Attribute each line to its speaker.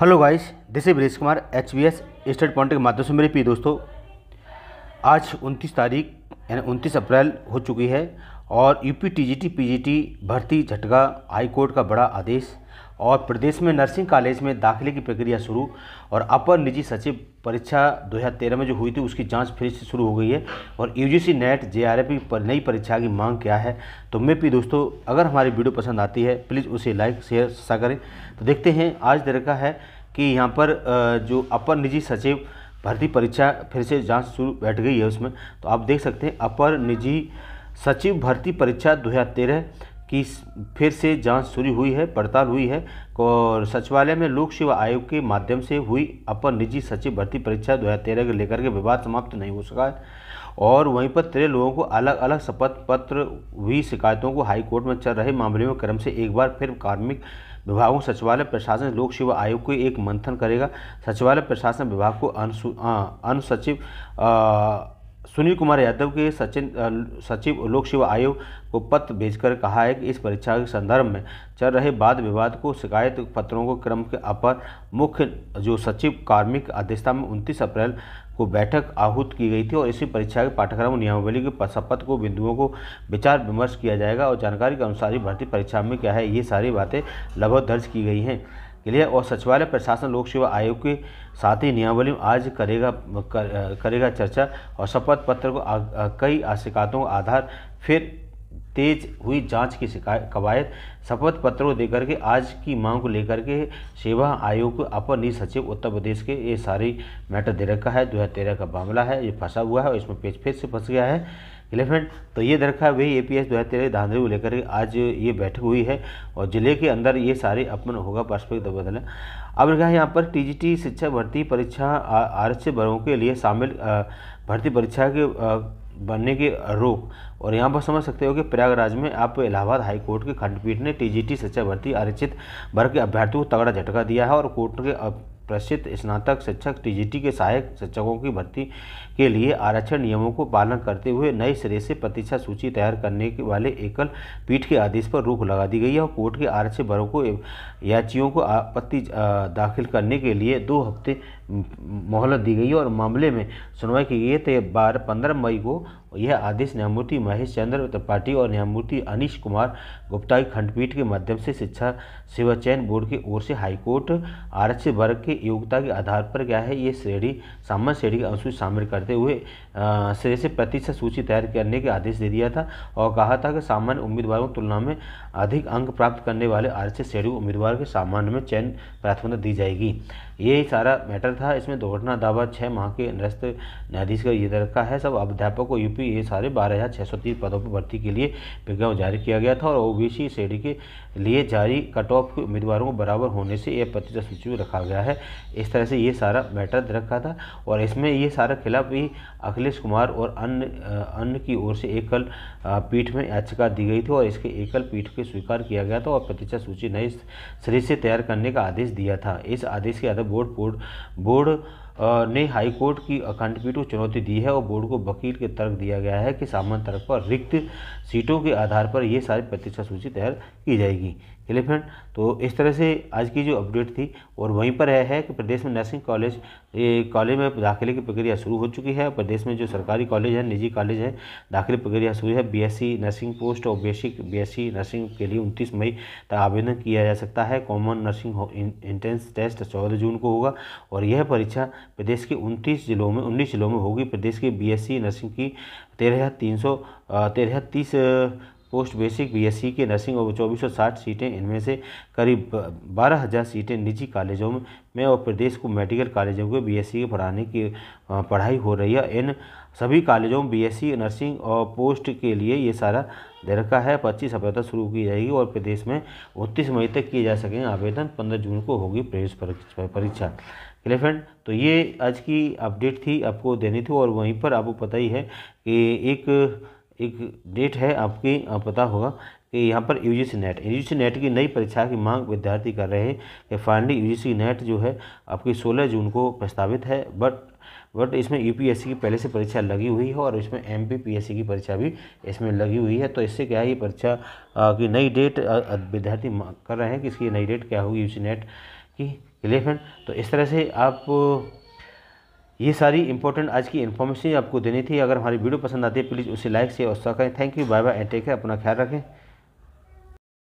Speaker 1: hello guys this is Brij Kumar H V S state point के माध्यम से मेरे प्रिय दोस्तों आज 29 तारीख यानी 29 अप्रैल हो चुकी है और यूपी टीजीटी पीजीटी भर्ती झटका हाई कोर्ट का बड़ा आदेश और प्रदेश में नर्सिंग कॉलेज में दाखिले की प्रक्रिया शुरू और अपर निजी सचिव परीक्षा 2013 में जो हुई थी उसकी जांच फिर से शुरू हो गई है और यूजीसी नेट जेआरएफ पर नई परीक्षा की मांग क्या है तो मैं भी दोस्तों अगर हमारी वीडियो पसंद आती है प्लीज़ उसे लाइक शेयर सा करें तो देखते हैं आज तरीका का है कि यहाँ पर जो अपर निजी सचिव भर्ती परीक्षा फिर से जाँच शुरू बैठ गई है उसमें तो आप देख सकते हैं अपर निजी सचिव भर्ती परीक्षा 2013 की फिर से जांच शुरू हुई है पड़ताल हुई है और सचिवालय में लोक सेवा आयोग के माध्यम से हुई अपर निजी सचिव भर्ती परीक्षा दो हज़ार तेरह को लेकर के विवाद समाप्त नहीं हो सका और वहीं पर तेरह लोगों को अलग अलग शपथ पत्र हुई शिकायतों को हाईकोर्ट में चल रहे मामले में क्रम से एक बार फिर कार्मिक विभागों सचिवालय प्रशासन लोक सेवा आयोग को एक मंथन करेगा सचिवालय प्रशासन विभाग को अनुसचिव सुनील कुमार यादव के सचिन सचिव लोक सेवा आयोग को पत्र भेजकर कहा है कि इस परीक्षा के संदर्भ में चल रहे वाद विवाद को शिकायत पत्रों को क्रम के अपर मुख्य जो सचिव कार्मिक अध्यक्षता में 29 अप्रैल को बैठक आहूत की गई थी और इसी परीक्षा के पाठ्यक्रम नियमावली के शपथ को बिंदुओं को विचार विमर्श किया जाएगा और जानकारी के अनुसार ही भर्ती परीक्षा में क्या है ये सारी बातें लगभग दर्ज की गई हैं के लिए और सचिवालय प्रशासन लोक सेवा आयोग के साथ ही नियमावली आज करेगा कर, करेगा चर्चा और शपथ पत्र को कई शिकायतों आधार फिर तेज हुई जांच की कवायद शपथ पत्र को देकर के आज की मांग को लेकर के सेवा आयोग के अपर निज सचिव उत्तर प्रदेश के ये सारी मैटर दे रखा है दो हज़ार तेरह का मामला है ये फंसा हुआ है और इसमें पेज पेच से फंस गया है क्लियर फ्रेंड तो ये दरखा वही ए पी एस दो हज़ार तेरह धांधली को लेकर आज ये बैठक हुई है और जिले के अंदर ये सारे अपन होगा पारस्परिक तबादला अब रखा है यहाँ पर टीजीटी शिक्षा भर्ती परीक्षा आरक्षित वर्गों के लिए शामिल भर्ती परीक्षा के बनने के रोक और यहाँ पर समझ सकते हो कि प्रयागराज में आप इलाहाबाद हाई कोर्ट के खंडपीठ ने टीजीटी शिक्षा भर्ती आरक्षित वर्ग के अभ्यर्थियों को तगड़ा झटका दिया है और कोर्ट के प्रसिद्ध स्नातक शिक्षक टीजीटी के सहायक शिक्षकों की भर्ती के लिए आरक्षण नियमों को पालन करते हुए नए सिरे से प्रतीक्षा सूची तैयार करने के वाले एकल पीठ के आदेश पर रोक लगा दी गई है और कोर्ट के आरक्षित भरों को याचियों को आपत्ति दाखिल करने के लिए दो हफ्ते मोहलत दी गई और मामले में सुनवाई की गई तो बारह पंद्रह मई को यह आदेश न्यायमूर्ति महेश चंद्र त्रिपाठी और न्यायमूर्ति अनिश कुमार गुप्ता की खंडपीठ के माध्यम से शिक्षा सेवा चयन बोर्ड की ओर से हाईकोर्ट आरक्षित वर्ग के योग्यता के आधार पर क्या है ये श्रेणी सामान्य श्रेणी की अनुसूची शामिल करते हुए श्रेणी से प्रतिशत सूची तैयार करने के आदेश दे दिया था और कहा था कि सामान्य उम्मीदवारों की तुलना में अधिक अंक प्राप्त करने वाले आरक्षित श्रेणी उम्मीदवार के सामान्य में चयन प्राथमिकता दी जाएगी यही सारा मैटर था इसमें दुर्घटना दावा छः माह के निरस्त न्यायाधीश का ये रखा है सब अध्यापक को यूपी ए सारे बारह हज़ार छः सौ तीस पदों पर भर्ती के लिए विज्ञापन जारी किया गया था और ओबीसी श्रेणी के लिए जारी कट ऑफ उम्मीदवारों को बराबर होने से यह प्रतिशत सूची में रखा गया है इस तरह से ये सारा मैटर रखा था और इसमें ये सारा खिलाफ भी अखिलेश कुमार और अन्य अन्य की ओर से एकल पीठ में याचिका दी गई थी और इसके एकल पीठ के स्वीकार किया गया था और प्रतीक्षा सूची नए सिरे से तैयार करने का आदेश दिया था इस आदेश के आधार बोर्ड बोर्ड Friburgo ने हाईकोर्ट की खंडपीठ को चुनौती दी है और बोर्ड को वकील के तर्क दिया गया है कि सामान्य तर्क पर रिक्त सीटों के आधार पर ये सारी प्रतीक्षा सूची तैयार की जाएगी चलिए फ्रेंड तो इस तरह से आज की जो अपडेट थी और वहीं पर है, है कि प्रदेश में नर्सिंग कॉलेज कॉलेज में दाखिले की प्रक्रिया शुरू हो चुकी है प्रदेश में जो सरकारी कॉलेज है निजी कॉलेज है दाखिले प्रक्रिया शुरू है बीएससी नर्सिंग पोस्ट और बेसिक बीएससी नर्सिंग के लिए उनतीस मई तक आवेदन किया जा सकता है कॉमन नर्सिंग इंट्रेंस टेस्ट चौदह जून को होगा और यह परीक्षा प्रदेश के 29 जिलों में 19 जिलों में होगी प्रदेश के बीएससी e नर्सिंग की तेरह तीन सौ तेरह तीस पोस्ट बेसिक बीएससी e के नर्सिंग और चौबीस सीटें इनमें से करीब बारह हज़ार सीटें निजी कॉलेजों में और प्रदेश को मेडिकल कॉलेजों को बीएससी e के पढ़ाने की पढ़ाई हो रही है इन सभी कॉलेजों में बीएससी नर्सिंग और पोस्ट के लिए ये सारा दे रखा है पच्चीस अप्रैल तक शुरू की जाएगी और प्रदेश में उनतीस मई तक किए जा सकेंगे आवेदन पंद्रह जून को होगी प्रवेश परीक्षा ठीक फ्रेंड तो ये आज की अपडेट थी आपको देनी थी और वहीं पर आपको पता ही है कि एक एक डेट है आपकी आप पता होगा कि यहाँ पर U G NET U G NET की नई परीक्षा की मांग विद्यार्थी कर रहे हैं कि फाइनली यू जी नेट जो है आपकी 16 जून को प्रस्तावित है बट बट इसमें सी की पहले से परीक्षा लगी हुई है और इसमें सी की परीक्षा भी इसमें लगी हुई है तो इससे क्या है ये परीक्षा की नई डेट विद्यार्थी कर रहे हैं कि इसकी नई डेट क्या होगी यू नेट की क्लियर फ्रेंड तो इस तरह से आप ये सारी इंपॉर्टेंट आज की इन्फॉर्मेशन आपको देनी थी अगर हमारी वीडियो पसंद आती है प्लीज़ उसे लाइक से और करें thank you bye bye and take है अपना ख्याल रखें